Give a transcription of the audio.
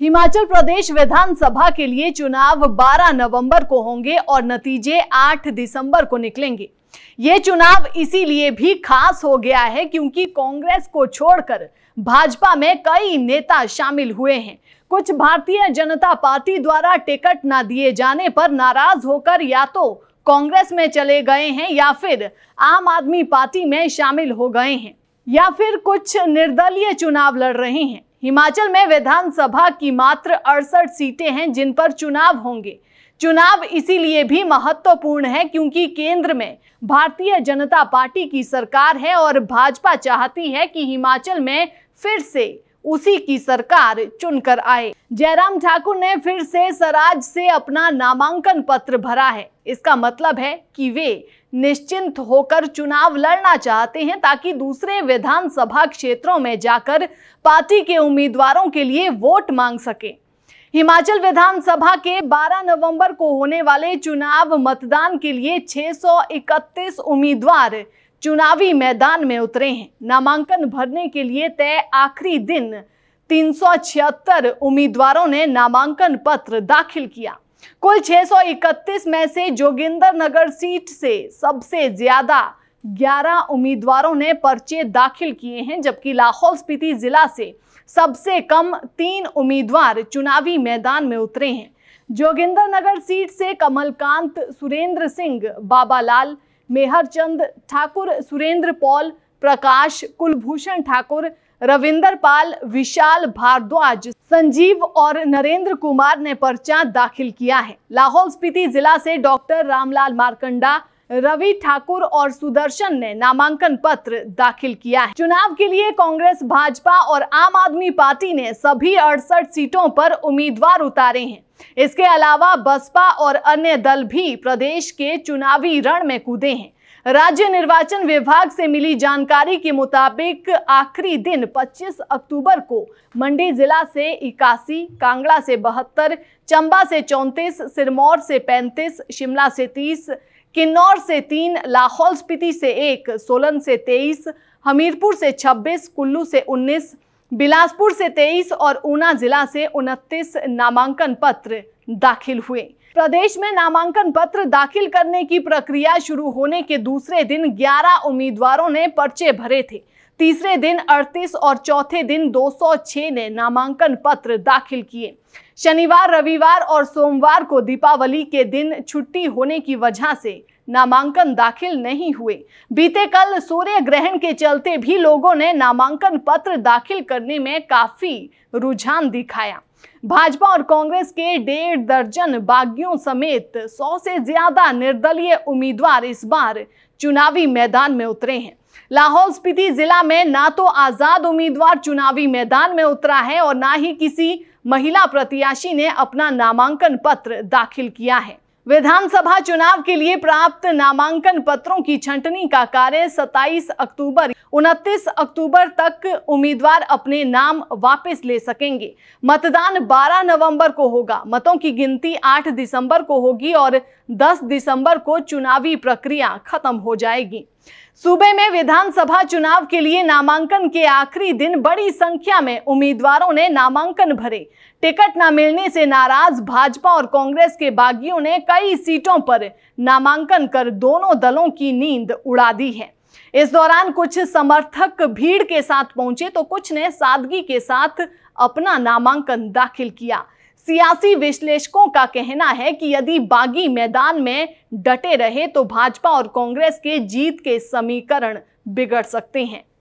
हिमाचल प्रदेश विधानसभा के लिए चुनाव 12 नवंबर को होंगे और नतीजे 8 दिसंबर को निकलेंगे ये चुनाव इसीलिए भी खास हो गया है क्योंकि कांग्रेस को छोड़कर भाजपा में कई नेता शामिल हुए हैं कुछ भारतीय जनता पार्टी द्वारा टिकट ना दिए जाने पर नाराज होकर या तो कांग्रेस में चले गए हैं या फिर आम आदमी पार्टी में शामिल हो गए हैं या फिर कुछ निर्दलीय चुनाव लड़ रहे हैं हिमाचल में विधानसभा की मात्र अड़सठ सीटें हैं जिन पर चुनाव होंगे चुनाव इसीलिए भी महत्वपूर्ण है क्योंकि केंद्र में भारतीय जनता पार्टी की सरकार है और भाजपा चाहती है कि हिमाचल में फिर से उसी की सरकार चुनकर आए जयराम ठाकुर ने फिर से सराज से अपना नामांकन पत्र भरा है इसका मतलब है कि वे निश्चिंत होकर चुनाव लड़ना चाहते हैं ताकि दूसरे विधानसभा क्षेत्रों में जाकर पार्टी के उम्मीदवारों के लिए वोट मांग सके हिमाचल विधानसभा के 12 नवंबर को होने वाले चुनाव मतदान के लिए 631 उम्मीदवार चुनावी मैदान में उतरे हैं नामांकन भरने के लिए तय आखिरी दिन तीन उम्मीदवारों ने नामांकन पत्र दाखिल किया कुल 631 में से जोगिंदर नगर सीट से सबसे ज्यादा 11 उम्मीदवारों ने पर्चे दाखिल किए हैं जबकि लाहौल स्पीति जिला से सबसे कम तीन उम्मीदवार चुनावी मैदान में उतरे हैं जोगिंदर नगर सीट से कमलकांत सुरेंद्र सिंह बाबालाल मेहरचंद ठाकुर सुरेंद्र पॉल प्रकाश कुलभूषण ठाकुर रविंदर पाल विशाल भारद्वाज संजीव और नरेंद्र कुमार ने पर्चा दाखिल किया है लाहौल स्पीति जिला से डॉक्टर रामलाल मारकंडा रवि ठाकुर और सुदर्शन ने नामांकन पत्र दाखिल किया है चुनाव के लिए कांग्रेस भाजपा और आम आदमी पार्टी ने सभी अड़सठ सीटों पर उम्मीदवार उतारे हैं इसके अलावा बसपा और अन्य दल भी प्रदेश के चुनावी रण में कूदे हैं राज्य निर्वाचन विभाग से मिली जानकारी के मुताबिक आखिरी दिन 25 अक्टूबर को मंडी जिला से इक्यासी कांगड़ा से बहत्तर चंबा से चौंतीस सिरमौर से 35, शिमला से 30, किन्नौर से तीन लाहौल स्पीति से एक सोलन से तेईस हमीरपुर से छब्बीस कुल्लू से उन्नीस बिलासपुर से तेईस और ऊना जिला से उनतीस नामांकन पत्र दाखिल हुए प्रदेश में नामांकन पत्र दाखिल करने की प्रक्रिया शुरू होने के दूसरे दिन 11 उम्मीदवारों ने पर्चे भरे थे तीसरे दिन 38 और चौथे दिन 206 ने नामांकन पत्र दाखिल किए शनिवार रविवार और सोमवार को दीपावली के दिन छुट्टी होने की वजह से नामांकन दाखिल नहीं हुए बीते कल सूर्य ग्रहण के चलते भी लोगों ने नामांकन पत्र दाखिल करने में काफी रुझान दिखाया भाजपा और कांग्रेस के डेढ़ दर्जन बागियों समेत सौ से ज्यादा निर्दलीय उम्मीदवार इस बार चुनावी मैदान में उतरे हैं लाहौल स्पीति जिला में ना तो आजाद उम्मीदवार चुनावी मैदान में उतरा है और ना ही किसी महिला प्रत्याशी ने अपना नामांकन पत्र दाखिल किया है विधानसभा चुनाव के लिए प्राप्त नामांकन पत्रों की छंटनी का कार्य 27 अक्टूबर 29 अक्टूबर तक उम्मीदवार अपने नाम वापस ले सकेंगे मतदान 12 नवंबर को होगा मतों की गिनती 8 दिसंबर को होगी और 10 दिसंबर को चुनावी प्रक्रिया खत्म हो जाएगी सूबे में विधानसभा चुनाव के लिए नामांकन के आखिरी दिन बड़ी संख्या में उम्मीदवारों ने नामांकन भरे टिकट न मिलने से नाराज भाजपा और कांग्रेस के बागियों ने कई सीटों पर नामांकन कर दोनों दलों की नींद उड़ा दी है इस दौरान कुछ समर्थक भीड़ के साथ पहुंचे तो कुछ ने सादगी के साथ अपना नामांकन दाखिल किया सियासी विश्लेषकों का कहना है कि यदि बागी मैदान में डटे रहे तो भाजपा और कांग्रेस के जीत के समीकरण बिगड़ सकते हैं